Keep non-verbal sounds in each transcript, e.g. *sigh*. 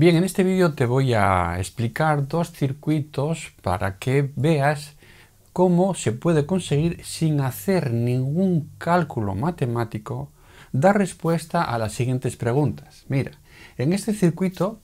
Bien, en este vídeo te voy a explicar dos circuitos para que veas cómo se puede conseguir sin hacer ningún cálculo matemático dar respuesta a las siguientes preguntas. Mira, en este circuito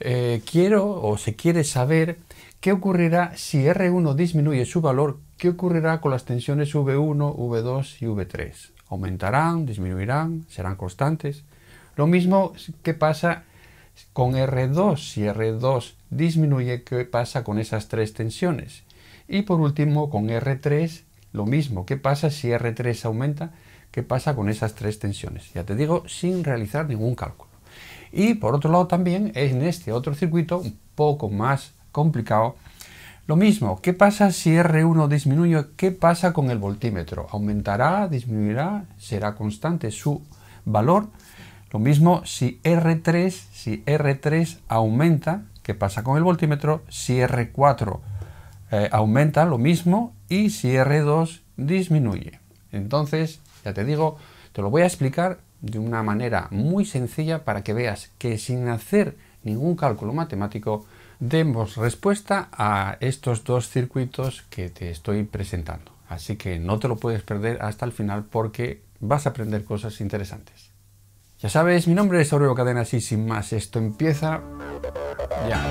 eh, quiero o se quiere saber qué ocurrirá si R1 disminuye su valor, qué ocurrirá con las tensiones V1, V2 y V3. ¿Aumentarán? ¿Disminuirán? ¿Serán constantes? Lo mismo que pasa con R2, si R2 disminuye, ¿qué pasa con esas tres tensiones? Y por último, con R3, lo mismo. ¿Qué pasa si R3 aumenta? ¿Qué pasa con esas tres tensiones? Ya te digo, sin realizar ningún cálculo. Y por otro lado también, en este otro circuito, un poco más complicado, lo mismo, ¿qué pasa si R1 disminuye? ¿Qué pasa con el voltímetro? ¿Aumentará? ¿Disminuirá? ¿Será constante su valor? Lo mismo si R3, si R3 aumenta, ¿qué pasa con el voltímetro? Si R4 eh, aumenta, lo mismo, y si R2 disminuye. Entonces, ya te digo, te lo voy a explicar de una manera muy sencilla para que veas que sin hacer ningún cálculo matemático demos respuesta a estos dos circuitos que te estoy presentando. Así que no te lo puedes perder hasta el final porque vas a aprender cosas interesantes. Ya sabes, mi nombre es Aurelio Cadenas y sin más, esto empieza ya.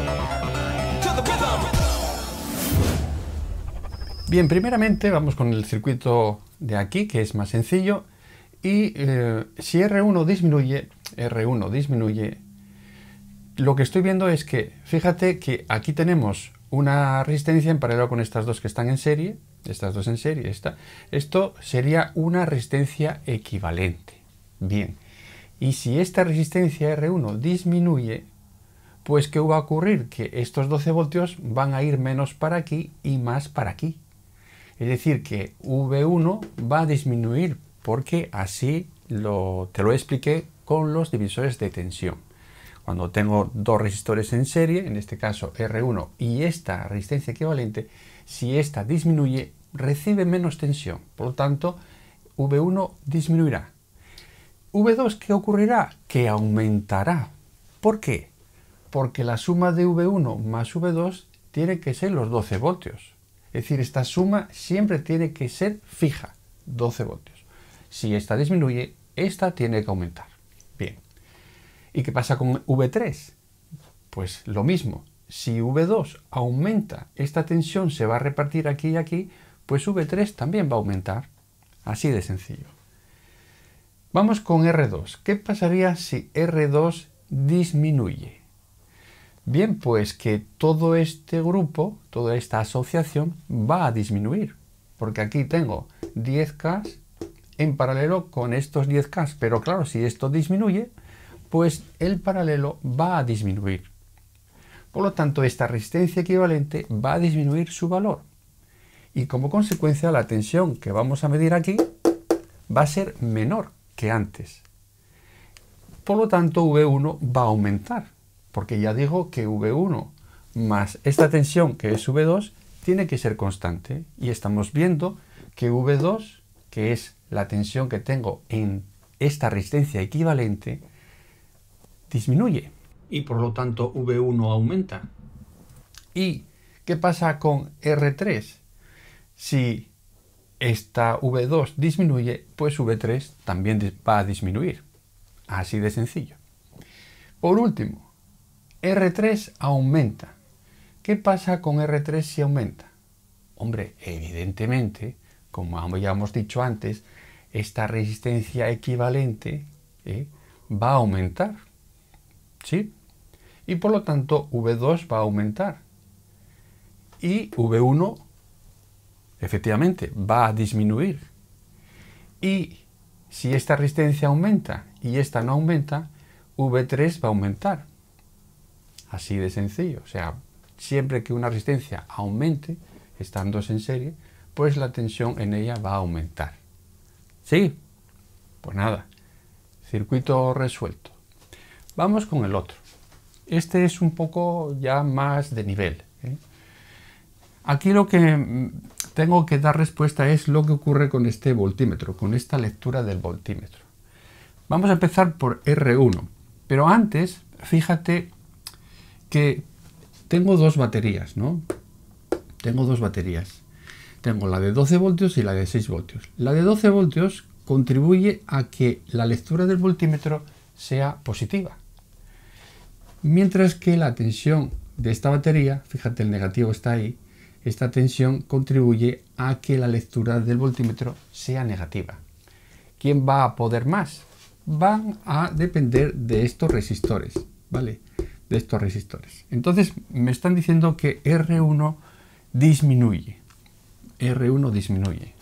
Bien, primeramente vamos con el circuito de aquí, que es más sencillo, y eh, si R1 disminuye, R1 disminuye, lo que estoy viendo es que, fíjate que aquí tenemos una resistencia en paralelo con estas dos que están en serie, estas dos en serie, esta, esto sería una resistencia equivalente. Bien, y si esta resistencia R1 disminuye, pues ¿qué va a ocurrir? Que estos 12 voltios van a ir menos para aquí y más para aquí. Es decir, que V1 va a disminuir porque así lo, te lo expliqué con los divisores de tensión. Cuando tengo dos resistores en serie, en este caso R1 y esta resistencia equivalente, si esta disminuye, recibe menos tensión. Por lo tanto, V1 disminuirá V2, ¿qué ocurrirá? Que aumentará. ¿Por qué? Porque la suma de V1 más V2 tiene que ser los 12 voltios. Es decir, esta suma siempre tiene que ser fija, 12 voltios. Si esta disminuye, esta tiene que aumentar. Bien. ¿Y qué pasa con V3? Pues lo mismo. Si V2 aumenta, esta tensión se va a repartir aquí y aquí, pues V3 también va a aumentar. Así de sencillo. Vamos con R2. ¿Qué pasaría si R2 disminuye? Bien, pues que todo este grupo, toda esta asociación va a disminuir. Porque aquí tengo 10K en paralelo con estos 10K. Pero claro, si esto disminuye, pues el paralelo va a disminuir. Por lo tanto, esta resistencia equivalente va a disminuir su valor. Y como consecuencia, la tensión que vamos a medir aquí va a ser menor que antes. Por lo tanto, V1 va a aumentar, porque ya digo que V1 más esta tensión que es V2 tiene que ser constante. Y estamos viendo que V2, que es la tensión que tengo en esta resistencia equivalente, disminuye. Y por lo tanto V1 aumenta. ¿Y qué pasa con R3? Si esta V2 disminuye, pues V3 también va a disminuir. Así de sencillo. Por último, R3 aumenta. ¿Qué pasa con R3 si aumenta? Hombre, evidentemente, como ya hemos dicho antes, esta resistencia equivalente ¿eh? va a aumentar. ¿Sí? Y por lo tanto, V2 va a aumentar. Y V1 efectivamente va a disminuir. Y si esta resistencia aumenta y esta no aumenta, V3 va a aumentar. Así de sencillo. O sea, siempre que una resistencia aumente, estando en serie, pues la tensión en ella va a aumentar. ¿Sí? Pues nada, circuito resuelto. Vamos con el otro. Este es un poco ya más de nivel. ¿eh? Aquí lo que mm, tengo que dar respuesta es lo que ocurre con este voltímetro, con esta lectura del voltímetro. Vamos a empezar por R1, pero antes, fíjate que tengo dos baterías, ¿no? Tengo dos baterías. Tengo la de 12 voltios y la de 6 voltios. La de 12 voltios contribuye a que la lectura del voltímetro sea positiva. Mientras que la tensión de esta batería, fíjate el negativo está ahí, esta tensión contribuye a que la lectura del voltímetro sea negativa. ¿Quién va a poder más? Van a depender de estos resistores, ¿vale? De estos resistores. Entonces me están diciendo que R1 disminuye. R1 disminuye.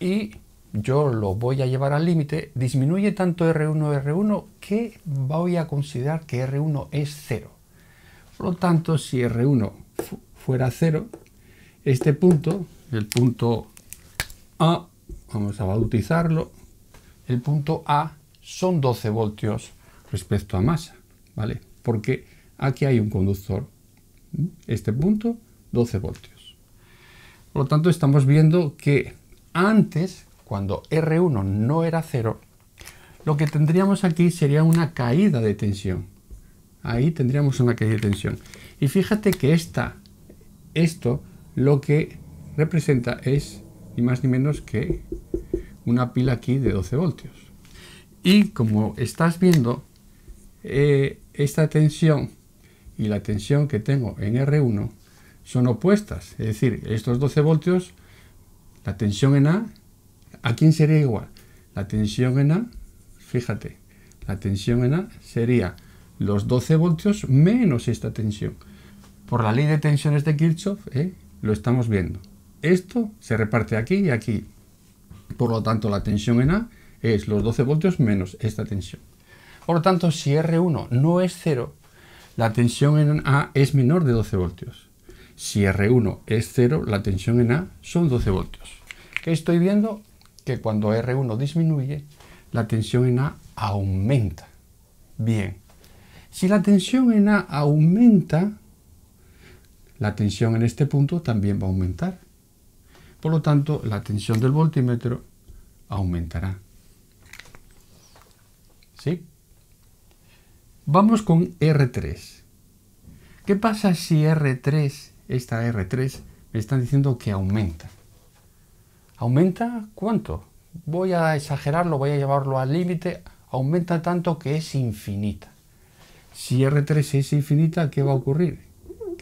Y yo lo voy a llevar al límite, disminuye tanto R1, R1 que voy a considerar que R1 es 0. Por lo tanto, si R1 fuera cero... Este punto, el punto A, vamos a bautizarlo, el punto A son 12 voltios respecto a masa, ¿vale? Porque aquí hay un conductor, este punto, 12 voltios. Por lo tanto, estamos viendo que antes, cuando R1 no era cero, lo que tendríamos aquí sería una caída de tensión. Ahí tendríamos una caída de tensión. Y fíjate que esta, esto lo que representa es ni más ni menos que una pila aquí de 12 voltios. Y como estás viendo, eh, esta tensión y la tensión que tengo en R1 son opuestas. Es decir, estos 12 voltios, la tensión en A, ¿a quién sería igual? La tensión en A, fíjate, la tensión en A sería los 12 voltios menos esta tensión. Por la ley de tensiones de Kirchhoff, ¿eh? lo estamos viendo. Esto se reparte aquí y aquí. Por lo tanto, la tensión en A es los 12 voltios menos esta tensión. Por lo tanto, si R1 no es 0, la tensión en A es menor de 12 voltios. Si R1 es 0, la tensión en A son 12 voltios. ¿Qué estoy viendo? Que cuando R1 disminuye, la tensión en A aumenta. Bien. Si la tensión en A aumenta, la tensión en este punto también va a aumentar. Por lo tanto, la tensión del voltímetro aumentará. ¿Sí? Vamos con R3. ¿Qué pasa si R3, esta R3, me están diciendo que aumenta? ¿Aumenta cuánto? Voy a exagerarlo, voy a llevarlo al límite. Aumenta tanto que es infinita. Si R3 es infinita, ¿qué va a ocurrir?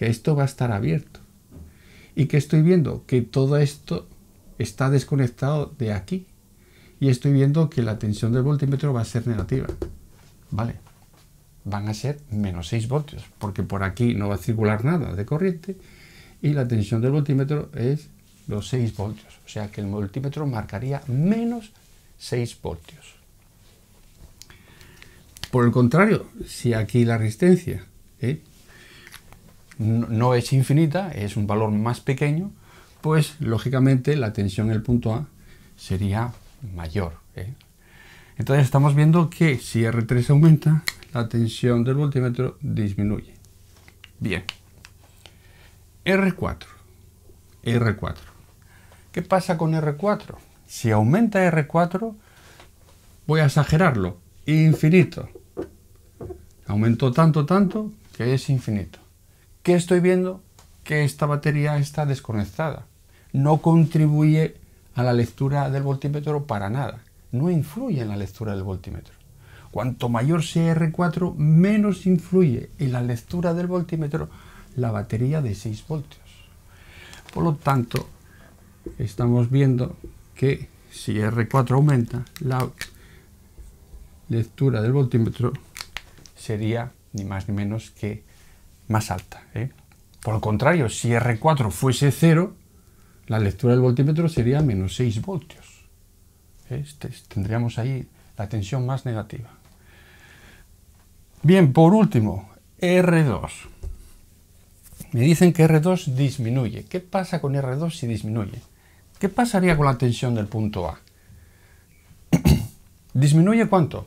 que esto va a estar abierto. Y que estoy viendo que todo esto está desconectado de aquí. Y estoy viendo que la tensión del voltímetro va a ser negativa. ¿Vale? Van a ser menos 6 voltios, porque por aquí no va a circular nada de corriente y la tensión del voltímetro es los 6 voltios. O sea que el multímetro marcaría menos 6 voltios. Por el contrario, si aquí la resistencia ¿eh? no es infinita, es un valor más pequeño, pues lógicamente la tensión en el punto A sería mayor. ¿eh? Entonces estamos viendo que si R3 aumenta, la tensión del voltímetro disminuye. Bien. R4. R4. ¿Qué pasa con R4? Si aumenta R4, voy a exagerarlo, infinito. Aumentó tanto, tanto, que es infinito. ¿Qué estoy viendo? Que esta batería está desconectada. No contribuye a la lectura del voltímetro para nada. No influye en la lectura del voltímetro. Cuanto mayor sea R4, menos influye en la lectura del voltímetro la batería de 6 voltios. Por lo tanto, estamos viendo que si R4 aumenta, la lectura del voltímetro sería ni más ni menos que más alta. ¿eh? Por el contrario, si R4 fuese 0, la lectura del voltímetro sería menos 6 voltios. ¿eh? Este, tendríamos ahí la tensión más negativa. Bien, por último, R2. Me dicen que R2 disminuye. ¿Qué pasa con R2 si disminuye? ¿Qué pasaría con la tensión del punto A? *coughs* ¿Disminuye cuánto?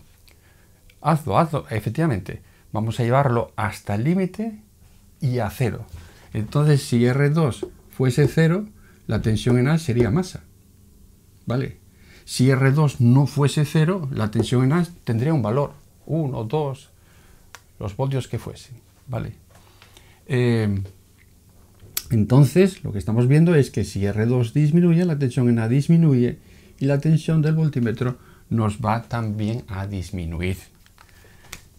Hazlo, hazlo, efectivamente. Vamos a llevarlo hasta el límite y a cero. Entonces, si R2 fuese cero, la tensión en A sería masa. ¿Vale? Si R2 no fuese cero, la tensión en A tendría un valor, 1, 2, los voltios que fuesen. ¿Vale? Eh, entonces, lo que estamos viendo es que si R2 disminuye, la tensión en A disminuye y la tensión del voltímetro nos va también a disminuir.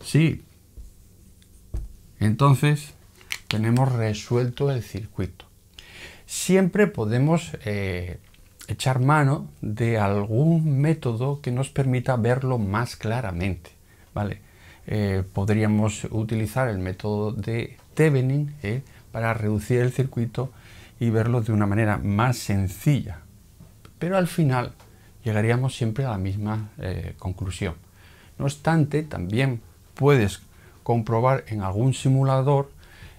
Sí. Entonces, tenemos resuelto el circuito. Siempre podemos eh, echar mano de algún método que nos permita verlo más claramente. ¿vale? Eh, podríamos utilizar el método de Thevenin ¿eh? para reducir el circuito y verlo de una manera más sencilla. Pero al final llegaríamos siempre a la misma conclusión. No obstante, también puedes comprobar en algún simulador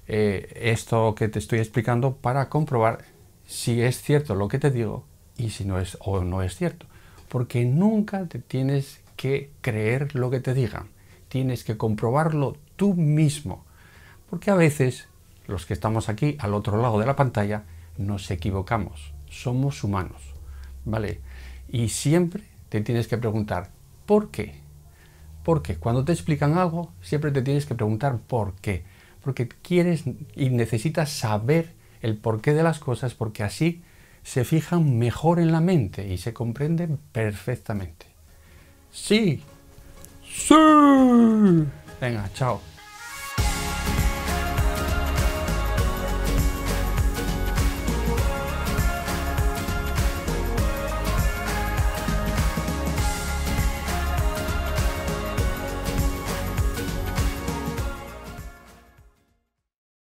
eh, esto que te estoy explicando para comprobar si es cierto lo que te digo y si no es o no es cierto. Porque nunca te tienes que creer lo que te digan. Tienes que comprobarlo tú mismo. Porque a veces los que estamos aquí al otro lado de la pantalla nos equivocamos. Somos humanos. ¿Vale? Y siempre te tienes que preguntar ¿por qué? Porque cuando te explican algo, siempre te tienes que preguntar por qué porque quieres y necesitas saber el porqué de las cosas porque así se fijan mejor en la mente y se comprenden perfectamente. Sí. Sí. Venga, chao.